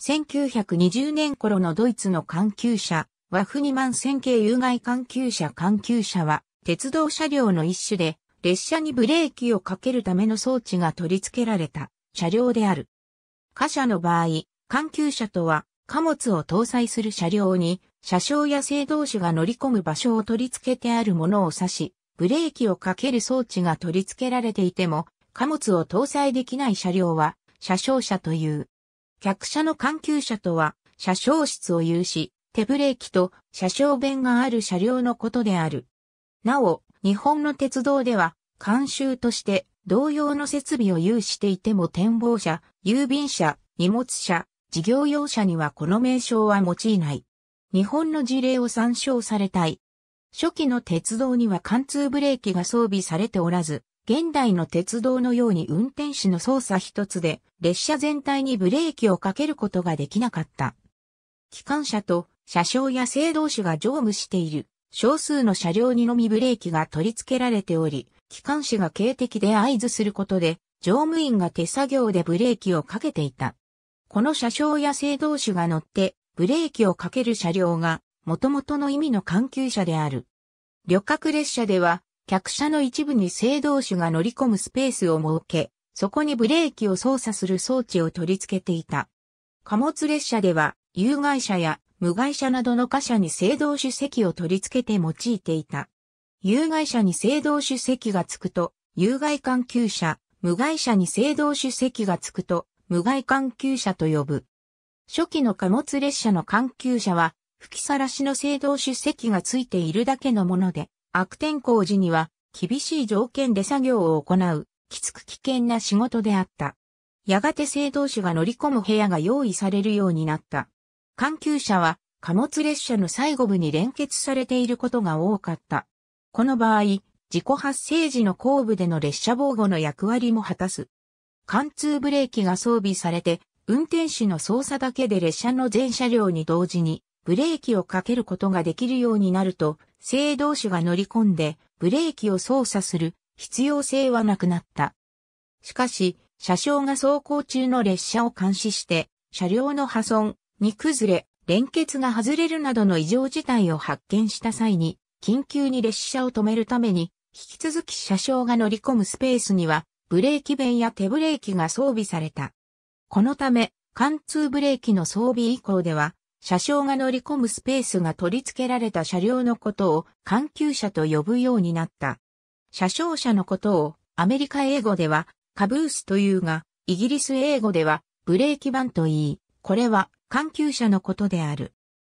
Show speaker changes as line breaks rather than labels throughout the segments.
1920年頃のドイツの環球車、ワフニマン線形有害環球車環球車は、鉄道車両の一種で、列車にブレーキをかけるための装置が取り付けられた車両である。貨車の場合、環球車とは、貨物を搭載する車両に、車掌や制動士が乗り込む場所を取り付けてあるものを指し、ブレーキをかける装置が取り付けられていても、貨物を搭載できない車両は、車掌車という。客車の関係車とは、車掌室を有し、手ブレーキと車掌弁がある車両のことである。なお、日本の鉄道では、慣習として同様の設備を有していても展望車、郵便車、荷物車、事業用車にはこの名称は用いない。日本の事例を参照されたい。初期の鉄道には貫通ブレーキが装備されておらず、現代の鉄道のように運転士の操作一つで列車全体にブレーキをかけることができなかった。機関車と車掌や制動士が乗務している少数の車両にのみブレーキが取り付けられており、機関士が警笛で合図することで乗務員が手作業でブレーキをかけていた。この車掌や制動士が乗ってブレーキをかける車両が元々の意味の関係車である。旅客列車では客車の一部に制動手が乗り込むスペースを設け、そこにブレーキを操作する装置を取り付けていた。貨物列車では、有害車や無害車などの貨車に制動手席を取り付けて用いていた。有害車に制動手席がつくと、有害環球車、無害車に制動手席がつくと、無害環球車と呼ぶ。初期の貨物列車の環球車は、吹きさらしの制動手席がついているだけのもので、悪天候時には厳しい条件で作業を行う、きつく危険な仕事であった。やがて製造主が乗り込む部屋が用意されるようになった。緩急車は貨物列車の最後部に連結されていることが多かった。この場合、事故発生時の後部での列車防護の役割も果たす。貫通ブレーキが装備されて、運転手の操作だけで列車の全車両に同時にブレーキをかけることができるようになると、制動手が乗り込んでブレーキを操作する必要性はなくなった。しかし、車掌が走行中の列車を監視して、車両の破損、に崩れ、連結が外れるなどの異常事態を発見した際に、緊急に列車を止めるために、引き続き車掌が乗り込むスペースには、ブレーキ弁や手ブレーキが装備された。このため、貫通ブレーキの装備以降では、車掌が乗り込むスペースが取り付けられた車両のことを環球車と呼ぶようになった。車掌車のことをアメリカ英語ではカブースというが、イギリス英語ではブレーキ板と言い、これは環球車のことである。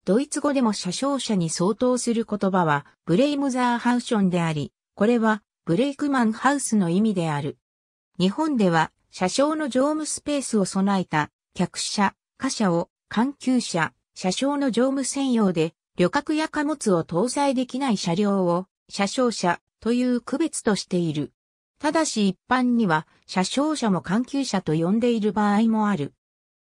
ドイツ語でも車掌車に相当する言葉はブレイムザーハウションであり、これはブレイクマンハウスの意味である。日本では車掌の乗務スペースを備えた客車、貨車を環球車、車掌の乗務専用で、旅客や貨物を搭載できない車両を、車掌車という区別としている。ただし一般には、車掌車も緩急車と呼んでいる場合もある。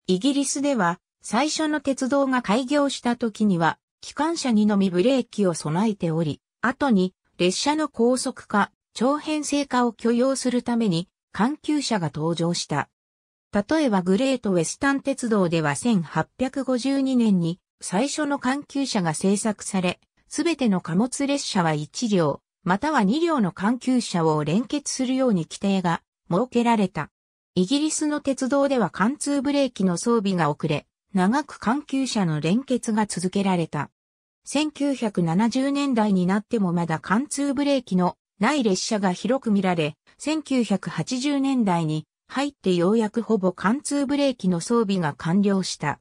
イギリスでは、最初の鉄道が開業した時には、機関車にのみブレーキを備えており、後に、列車の高速化、長編成化を許容するために、緩急車が登場した。例えばグレートウェスタン鉄道では1852年に最初の環球車が製作され、すべての貨物列車は1両、または2両の環球車を連結するように規定が設けられた。イギリスの鉄道では貫通ブレーキの装備が遅れ、長く環球車の連結が続けられた。1970年代になってもまだ貫通ブレーキのない列車が広く見られ、1980年代に入ってようやくほぼ貫通ブレーキの装備が完了した。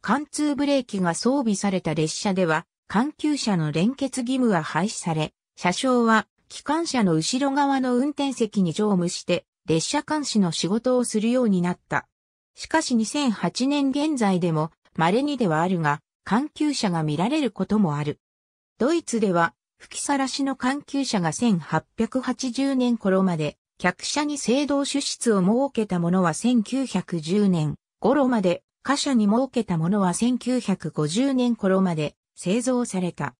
貫通ブレーキが装備された列車では、関急車の連結義務は廃止され、車掌は機関車の後ろ側の運転席に乗務して、列車監視の仕事をするようになった。しかし2008年現在でも、稀にではあるが、関急車が見られることもある。ドイツでは、吹きさらしの関急車が1880年頃まで客車に制動主室を設けたものは1910年頃まで、貨車に設けたものは1950年頃まで製造された。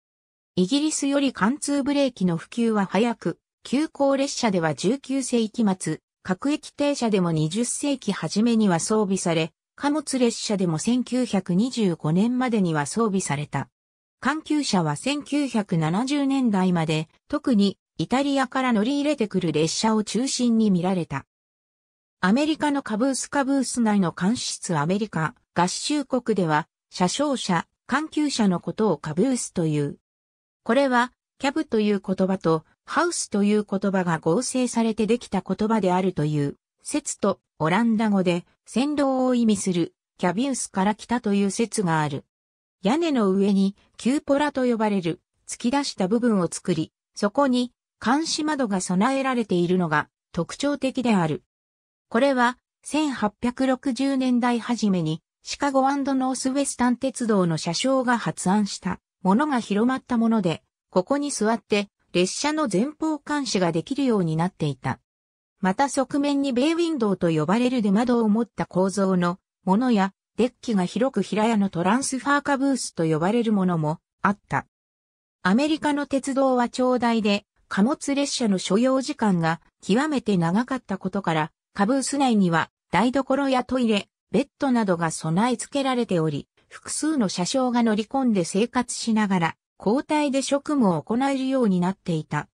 イギリスより貫通ブレーキの普及は早く、急行列車では19世紀末、各駅停車でも20世紀初めには装備され、貨物列車でも1925年までには装備された。環球車は1970年代まで、特にイタリアから乗り入れてくる列車を中心に見られた。アメリカのカブースカブース内の監視室アメリカ合衆国では、車掌車、関球車のことをカブースという。これは、キャブという言葉と、ハウスという言葉が合成されてできた言葉であるという、説とオランダ語で、先導を意味する、キャビウスから来たという説がある。屋根の上に、キューポラと呼ばれる、突き出した部分を作り、そこに、監視窓が備えられているのが特徴的である。これは1860年代初めにシカゴノースウェスタン鉄道の車掌が発案したものが広まったもので、ここに座って列車の前方監視ができるようになっていた。また側面にベイウィンドウと呼ばれる出窓を持った構造のものや、デッキが広く平屋のトランスファーカブースと呼ばれるものもあった。アメリカの鉄道は長大で貨物列車の所要時間が極めて長かったことから、カブース内には台所やトイレ、ベッドなどが備え付けられており、複数の車掌が乗り込んで生活しながら、交代で職務を行えるようになっていた。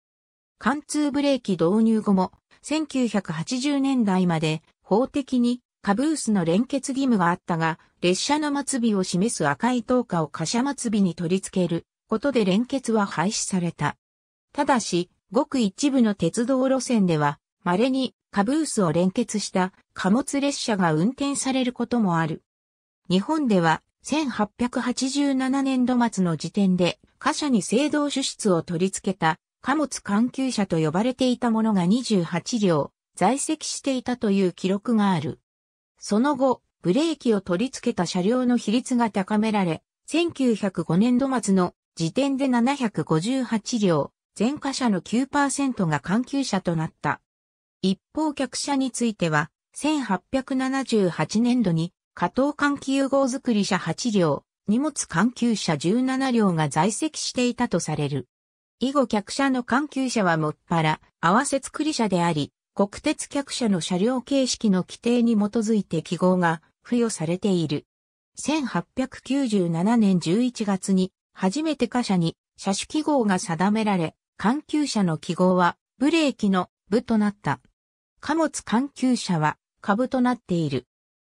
貫通ブレーキ導入後も、1980年代まで法的にカブースの連結義務があったが、列車の末尾を示す赤い灯火を貨車末尾に取り付けることで連結は廃止された。ただし、ごく一部の鉄道路線では、稀にカブースを連結した貨物列車が運転されることもある。日本では、1887年度末の時点で、貨車に制動主術を取り付けた貨物環球車と呼ばれていたものが28両、在籍していたという記録がある。その後、ブレーキを取り付けた車両の比率が高められ、1905年度末の時点で758両、全貨車の9%が関係車となった。一方客車については、1878年度に、加藤環球号作り車8両、荷物関係車17両が在籍していたとされる。以後客車の関係車はもっぱら、合わせ作り車であり、国鉄客車の車両形式の規定に基づいて記号が付与されている。1897年11月に、初めて貨車に車種記号が定められ、緩急車の記号は、ブレーキの部となった。貨物緩急車は、株となっている。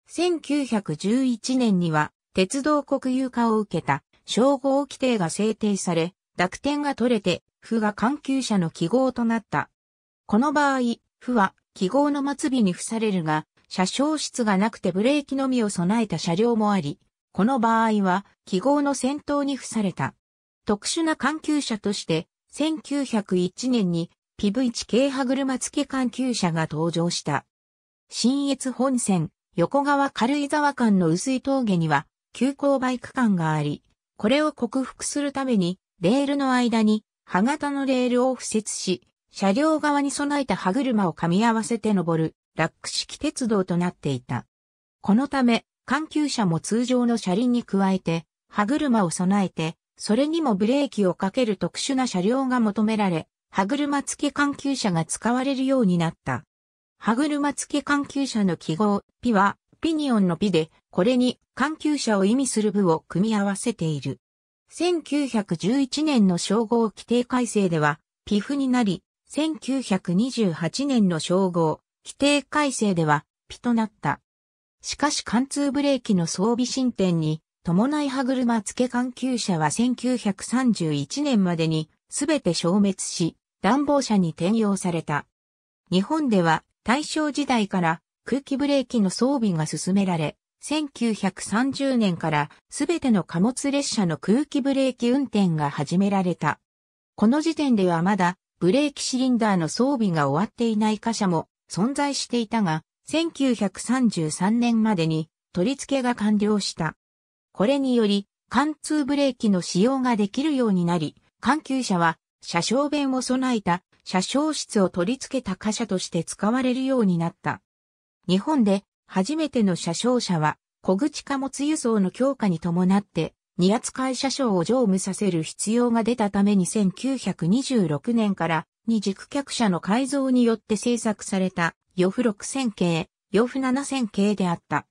1911年には、鉄道国有化を受けた、称号規定が制定され、濁点が取れて、負が緩急車の記号となった。この場合、負は記号の末尾に付されるが、車掌室がなくてブレーキのみを備えた車両もあり、この場合は記号の先頭に付された。特殊な緩急車として1901年に PV1 系歯車付き緩急車が登場した。新越本線、横川軽井沢間の薄い峠には、急行バイク間があり、これを克服するために、レールの間に、歯型のレールを付設し、車両側に備えた歯車を噛み合わせて登る、ラック式鉄道となっていた。このため、緩急車も通常の車輪に加えて、歯車を備えて、それにもブレーキをかける特殊な車両が求められ、歯車付き緩急車が使われるようになった。歯車付き緩急車の記号、ピは、ピニオンのピで、これに緩急車を意味する部を組み合わせている。1911年の称号規定改正では、ピフになり、1928年の称号、規定改正では、ピとなった。しかし貫通ブレーキの装備進展に伴い歯車付け関係車は1931年までにすべて消滅し、暖房車に転用された。日本では大正時代から空気ブレーキの装備が進められ、1930年からすべての貨物列車の空気ブレーキ運転が始められた。この時点ではまだブレーキシリンダーの装備が終わっていない貨車も存在していたが、1933年までに取り付けが完了した。これにより、貫通ブレーキの使用ができるようになり、関急車は、車掌弁を備えた、車掌室を取り付けた貨車として使われるようになった。日本で、初めての車掌車は、小口貨物輸送の強化に伴って、荷扱い車掌を乗務させる必要が出たために1926年から二軸客車の改造によって製作された、四付6000系、四付7000系であった。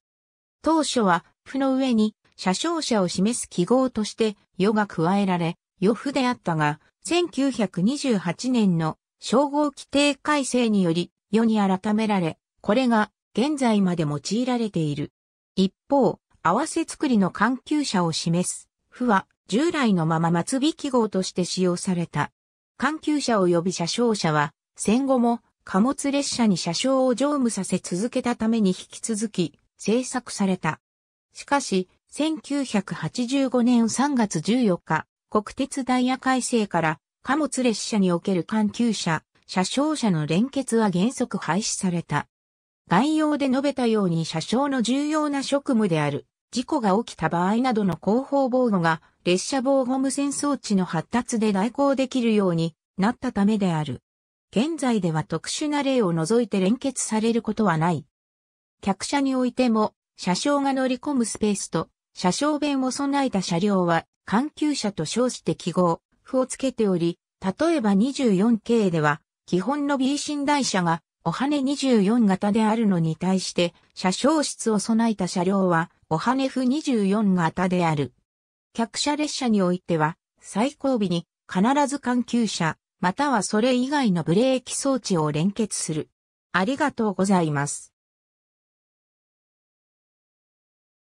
当初は、負の上に車掌者を示す記号として、世が加えられ、世符であったが、1928年の称号規定改正により、世に改められ、これが現在まで用いられている。一方、合わせ作りの環球者を示す、府は従来のまま末尾記号として使用された。球車者及び車掌者は、戦後も貨物列車に車掌を乗務させ続けたために引き続き、制作された。しかし、1985年3月14日、国鉄ダイヤ改正から貨物列車における関急車、車掌車の連結は原則廃止された。概要で述べたように車掌の重要な職務である、事故が起きた場合などの後方防護が列車防護無線装置の発達で代行できるようになったためである。現在では特殊な例を除いて連結されることはない。客車においても、車掌が乗り込むスペースと車掌弁を備えた車両は、緩急車と称して記号、符をつけており、例えば24系では、基本の B 寝台車が、おはね24型であるのに対して、車掌室を備えた車両は、おはね符24型である。客車列車においては、最後尾に、必ず緩急車、またはそれ以外のブレーキ装置を連結する。ありがとうございます。